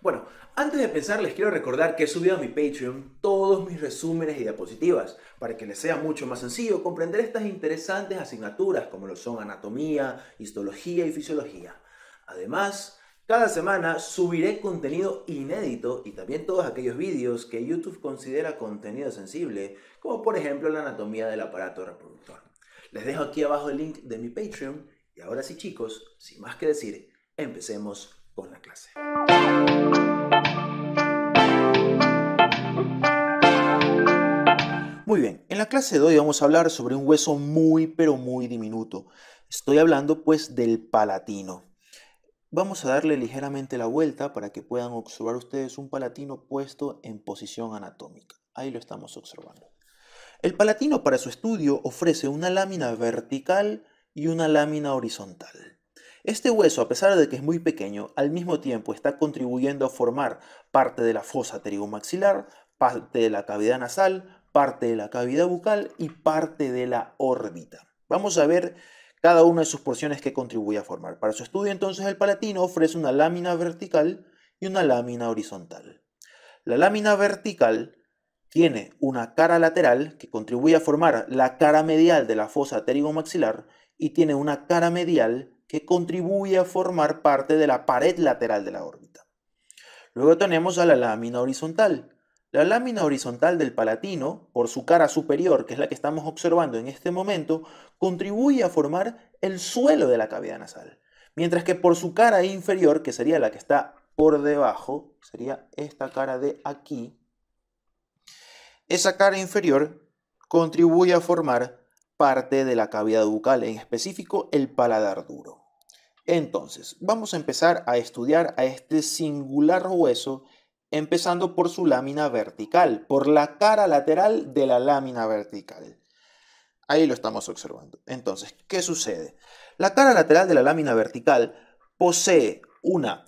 Bueno, antes de empezar les quiero recordar que he subido a mi Patreon todos mis resúmenes y diapositivas para que les sea mucho más sencillo comprender estas interesantes asignaturas como lo son anatomía, histología y fisiología. Además, cada semana subiré contenido inédito y también todos aquellos vídeos que YouTube considera contenido sensible, como por ejemplo la anatomía del aparato reproductor. Les dejo aquí abajo el link de mi Patreon y ahora sí chicos, sin más que decir, empecemos la clase. Muy bien, en la clase de hoy vamos a hablar sobre un hueso muy pero muy diminuto. Estoy hablando pues del palatino. Vamos a darle ligeramente la vuelta para que puedan observar ustedes un palatino puesto en posición anatómica. Ahí lo estamos observando. El palatino para su estudio ofrece una lámina vertical y una lámina horizontal. Este hueso, a pesar de que es muy pequeño, al mismo tiempo está contribuyendo a formar parte de la fosa maxilar, parte de la cavidad nasal, parte de la cavidad bucal y parte de la órbita. Vamos a ver cada una de sus porciones que contribuye a formar. Para su estudio entonces el palatino ofrece una lámina vertical y una lámina horizontal. La lámina vertical tiene una cara lateral que contribuye a formar la cara medial de la fosa maxilar y tiene una cara medial que contribuye a formar parte de la pared lateral de la órbita. Luego tenemos a la lámina horizontal. La lámina horizontal del palatino, por su cara superior, que es la que estamos observando en este momento, contribuye a formar el suelo de la cavidad nasal. Mientras que por su cara inferior, que sería la que está por debajo, sería esta cara de aquí, esa cara inferior contribuye a formar parte de la cavidad bucal, en específico el paladar duro. Entonces, vamos a empezar a estudiar a este singular hueso, empezando por su lámina vertical, por la cara lateral de la lámina vertical. Ahí lo estamos observando. Entonces, ¿qué sucede? La cara lateral de la lámina vertical posee una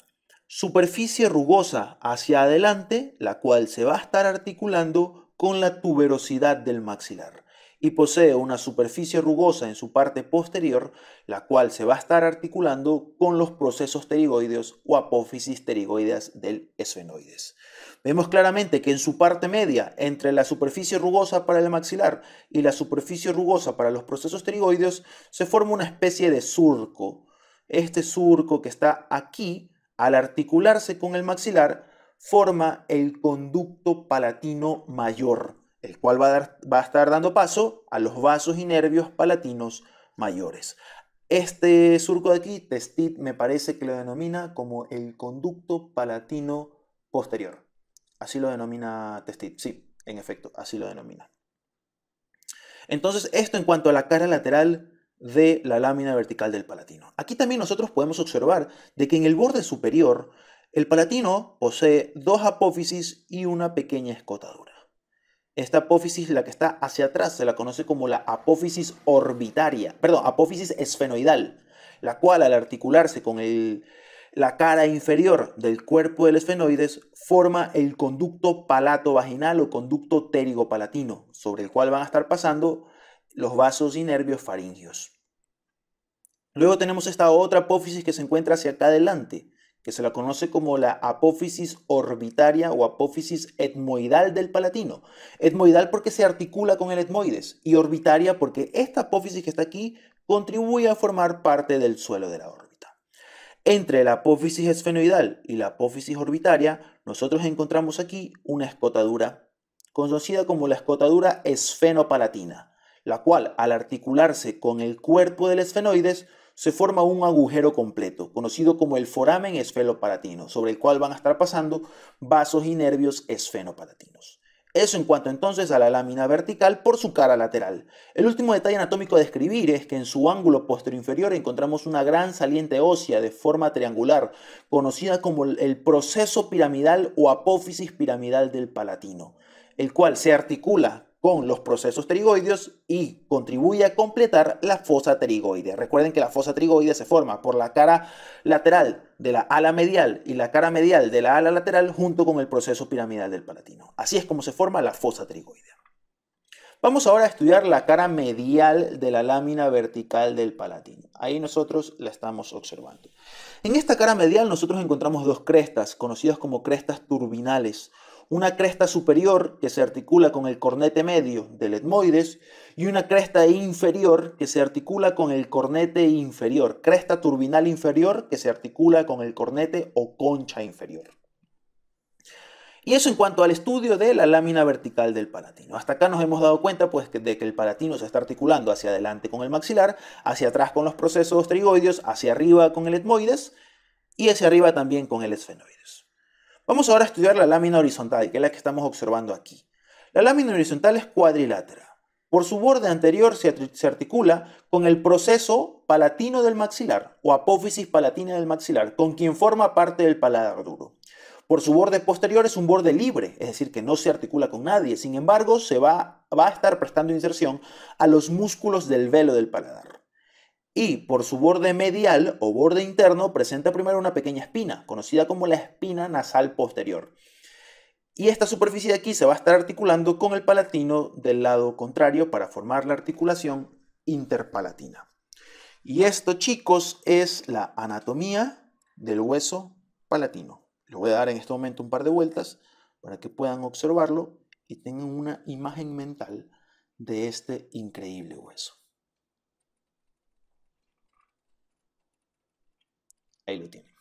superficie rugosa hacia adelante, la cual se va a estar articulando con la tuberosidad del maxilar y posee una superficie rugosa en su parte posterior, la cual se va a estar articulando con los procesos pterigoides o apófisis pterigoides del esfenoides. Vemos claramente que en su parte media, entre la superficie rugosa para el maxilar y la superficie rugosa para los procesos pterigoides, se forma una especie de surco. Este surco que está aquí, al articularse con el maxilar, forma el conducto palatino mayor el cual va a, estar dando paso a los vasos y nervios palatinos mayores. Este surco de aquí, Testit, me parece que lo denomina como el conducto palatino posterior. Así lo denomina Testit, sí, en efecto, así lo denomina. Entonces, esto en cuanto a la cara lateral de la lámina vertical del palatino. Aquí también nosotros podemos observar de que en el borde superior el palatino posee dos apófisis y una pequeña escotadura. Esta apófisis, la que está hacia atrás, se la conoce como la apófisis orbitaria, perdón, apófisis esfenoidal, la cual al articularse con la cara inferior del cuerpo del esfenoides forma el conducto palato-vaginal o conducto pterigopalatino, sobre el cual van a estar pasando los vasos y nervios faringios. Luego tenemos esta otra apófisis que se encuentra hacia acá adelante, que se la conoce como la apófisis orbitaria o apófisis etmoidal del palatino. Etmoidal porque se articula con el etmoides y orbitaria porque esta apófisis que está aquí contribuye a formar parte del suelo de la órbita. Entre la apófisis esfenoidal y la apófisis orbitaria, nosotros encontramos aquí una escotadura conocida como la escotadura esfenopalatina, la cual al articularse con el cuerpo del esfenoides se forma un agujero completo, conocido como el foramen esfenopalatino, sobre el cual van a estar pasando vasos y nervios esfenopalatinos. Eso en cuanto entonces a la lámina vertical por su cara lateral. El último detalle anatómico a describir es que en su ángulo posterior inferior encontramos una gran saliente ósea de forma triangular, conocida como el proceso piramidal o apófisis piramidal del palatino, el cual se articula con los procesos trigoideos y contribuye a completar la fosa trigoidea. Recuerden que la fosa trigoidea se forma por la cara lateral de la ala medial y la cara medial de la ala lateral junto con el proceso piramidal del palatino. Así es como se forma la fosa trigoidea. Vamos ahora a estudiar la cara medial de la lámina vertical del palatino. Ahí nosotros la estamos observando. En esta cara medial nosotros encontramos dos crestas, conocidas como crestas turbinales una cresta superior que se articula con el cornete medio del etmoides y una cresta inferior que se articula con el cornete inferior, cresta turbinal inferior que se articula con el cornete o concha inferior. Y eso en cuanto al estudio de la lámina vertical del palatino. Hasta acá nos hemos dado cuenta pues, de que el palatino se está articulando hacia adelante con el maxilar, hacia atrás con los procesos trigoides, hacia arriba con el etmoides y hacia arriba también con el esfenoides. Vamos ahora a estudiar la lámina horizontal, que es la que estamos observando aquí. La lámina horizontal es cuadrilátera. Por su borde anterior se articula con el proceso palatino del maxilar o apófisis palatina del maxilar, con quien forma parte del paladar duro. Por su borde posterior es un borde libre, es decir, que no se articula con nadie, sin embargo, se va, va a estar prestando inserción a los músculos del velo del paladar y por su borde medial o borde interno presenta primero una pequeña espina, conocida como la espina nasal posterior. Y esta superficie de aquí se va a estar articulando con el palatino del lado contrario para formar la articulación interpalatina. Y esto, chicos, es la anatomía del hueso palatino. Les voy a dar en este momento un par de vueltas para que puedan observarlo y tengan una imagen mental de este increíble hueso. Ahí lo tienen.